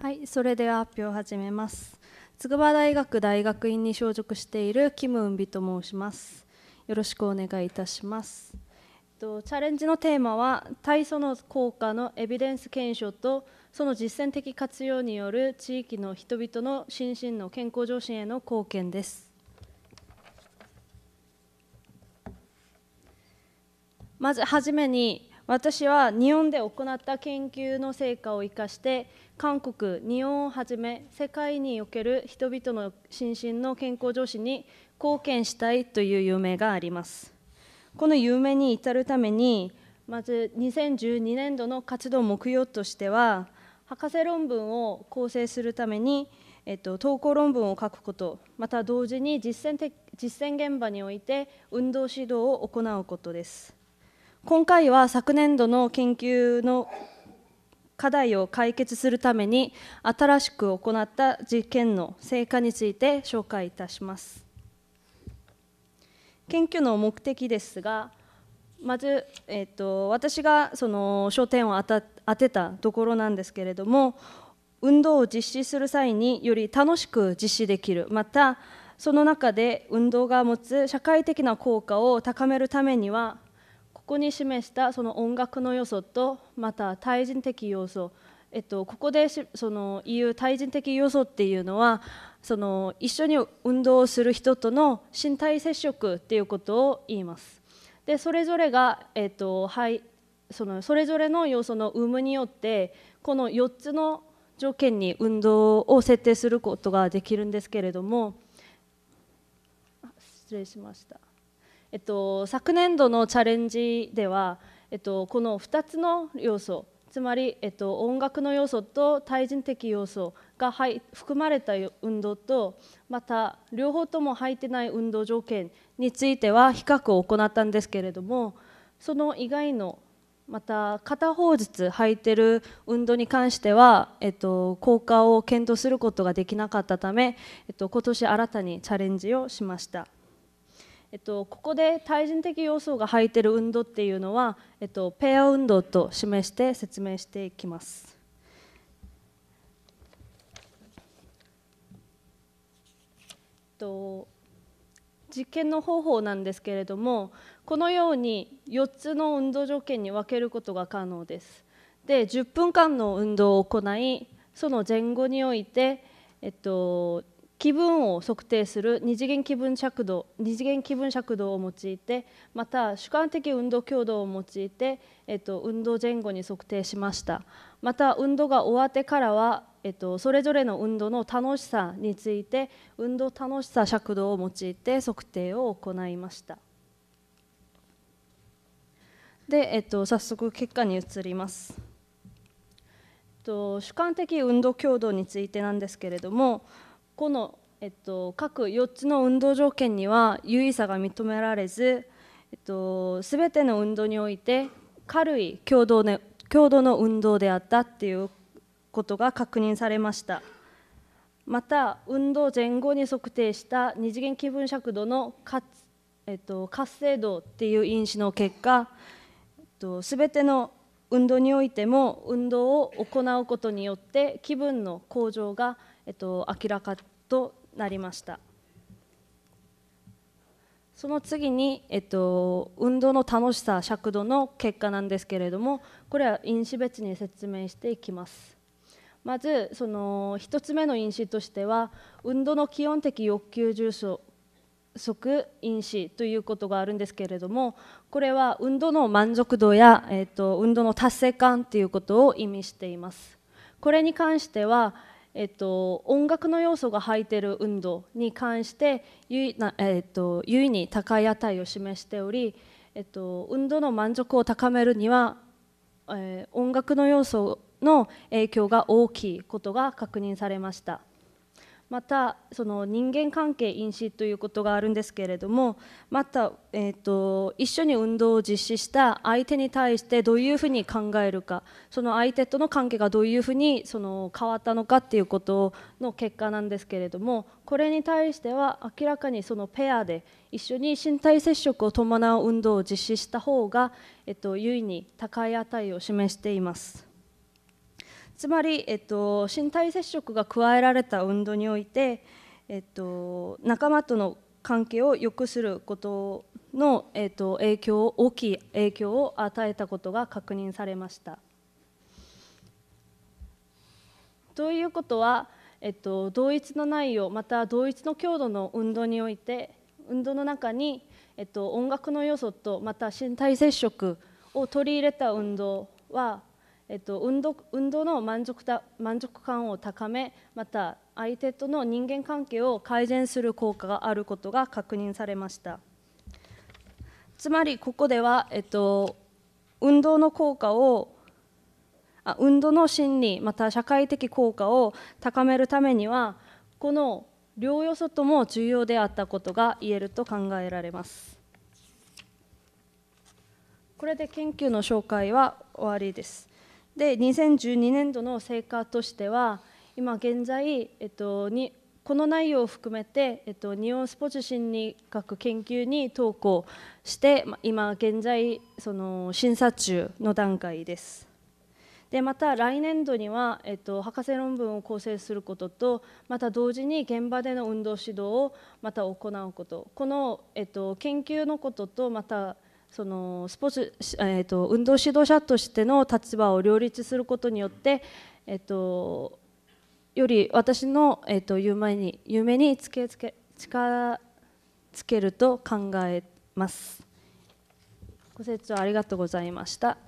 はいそれでは発表を始めます筑波大学大学院に所属しているキム・ウンビと申しますよろしくお願いいたしますとチャレンジのテーマは体操の効果のエビデンス検証とその実践的活用による地域の人々の心身の健康上進への貢献ですまずはじめに私は日本で行った研究の成果を生かして韓国日本をはじめ世界における人々の心身の健康上司に貢献したいという夢がありますこの夢に至るためにまず2012年度の活動目標としては博士論文を構成するために、えっと、投稿論文を書くことまた同時に実践実践現場において運動指導を行うことです今回は昨年度の研究の課題を解決するために新しく行った実験の成果について紹介いたします研究の目的ですがまず、えーと、私がその焦点を当てたところなんですけれども運動を実施する際により楽しく実施できるまたその中で運動が持つ社会的な効果を高めるためにはここに示したその音楽の要素とまた対人的要素えっと、ここでその言う対人的要素っていうのはその一緒に運動をする人との身体接触っていうことを言います。でそれぞれが、えっとはい、そのそれぞれの要素の有無によってこの4つの条件に運動を設定することができるんですけれども失礼しました。えっと、昨年度のチャレンジでは、えっと、この2つの要素つまり、えっと、音楽の要素と対人的要素が入含まれた運動とまた両方とも入ってない運動条件については比較を行ったんですけれどもその以外のまた片方ずつ履いてる運動に関しては、えっと、効果を検討することができなかったため、えっと、今年新たにチャレンジをしました。えっと、ここで対人的要素が入っている運動っていうのは、えっと、ペア運動と示して説明していきます。と実験の方法なんですけれどもこのように4つの運動条件に分けることが可能です。で10分間の運動を行いその前後において、えっと、気分を測定する二次元気分尺度二次元気分尺度を用いてまた主観的運動強度を用いて、えっと、運動前後に測定しましたまた運動が終わってからは、えっと、それぞれの運動の楽しさについて運動楽しさ尺度を用いて測定を行いましたで、えっと、早速結果に移ります、と、主観的運動強度についてなんですけれどもこの、えっと、各4つの運動条件には優位さが認められず、えっと、全ての運動において軽い共同,、ね、共同の運動であったっていうことが確認されましたまた運動前後に測定した二次元気分尺度の活,、えっと、活性度っていう因子の結果、えっと、全ての運動においても運動を行うことによって気分の向上がえっと、明らかとなりましたその次に、えっと、運動の楽しさ尺度の結果なんですけれどもこれは因子別に説明していきますまずその1つ目の因子としては運動の基本的欲求重症即因子ということがあるんですけれどもこれは運動の満足度や、えっと、と運動の達成感ということを意味していますこれに関しては、えっと、音楽の要素が入っている運動に関して優位,、えっと、優位に高い値を示しており、えっと、運動の満足を高めるには、えー、音楽の要素の影響が大きいことが確認されました。またその人間関係因子ということがあるんですけれどもまた、えーと、一緒に運動を実施した相手に対してどういうふうに考えるかその相手との関係がどういうふうにその変わったのかっていうことの結果なんですけれどもこれに対しては明らかにそのペアで一緒に身体接触を伴う運動を実施した方が、えっ、ー、と、優位に高い値を示しています。つまり、えっと、身体接触が加えられた運動において、えっと、仲間との関係を良くすることの、えっと、影響を大きい影響を与えたことが確認されました。ということは、えっと、同一の内容また同一の強度の運動において運動の中に、えっと、音楽の要素とまた身体接触を取り入れた運動はえっと、運動運動の満足た満足感を高めまた相手との人間関係を改善する効果があることが確認されましたつまりここでは、えっと、運動の効果をあ運動の心理また社会的効果を高めるためにはこの両要素とも重要であったことが言えると考えられますこれで研究の紹介は終わりですで2012年度の成果としては今現在、えっと、にこの内容を含めて、えっと、日本スポーツ心理学研究に投稿して今現在その審査中の段階です。でまた来年度には、えっと、博士論文を構成することとまた同時に現場での運動指導をまた行うことこの、えっと、研究のこととまたそのスポーツ、えーと、運動指導者としての立場を両立することによって、えーと、より私の、えーと、と夢に夢につけつけ力つけると考えます。ご清聴ありがとうございました。